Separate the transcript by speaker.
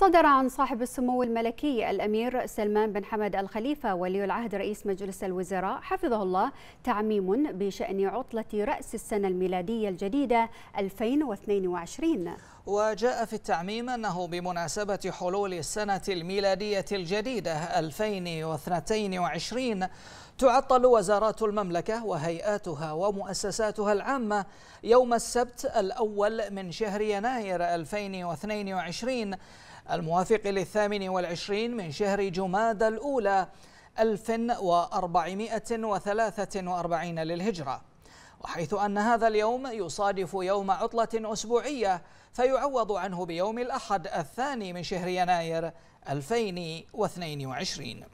Speaker 1: صدر عن صاحب السمو الملكي الأمير سلمان بن حمد الخليفة ولي العهد رئيس مجلس الوزراء حفظه الله تعميم بشأن عطلة رأس السنة الميلادية الجديدة 2022
Speaker 2: وجاء في التعميم أنه بمناسبة حلول السنة الميلادية الجديدة 2022 تعطل وزارات المملكة وهيئاتها ومؤسساتها العامة يوم السبت الأول من شهر يناير 2022 الموافق للثامن والعشرين من شهر جماد الأولى 1443 للهجرة وحيث أن هذا اليوم يصادف يوم عطلة أسبوعية فيعوض عنه بيوم الأحد الثاني من
Speaker 3: شهر يناير 2022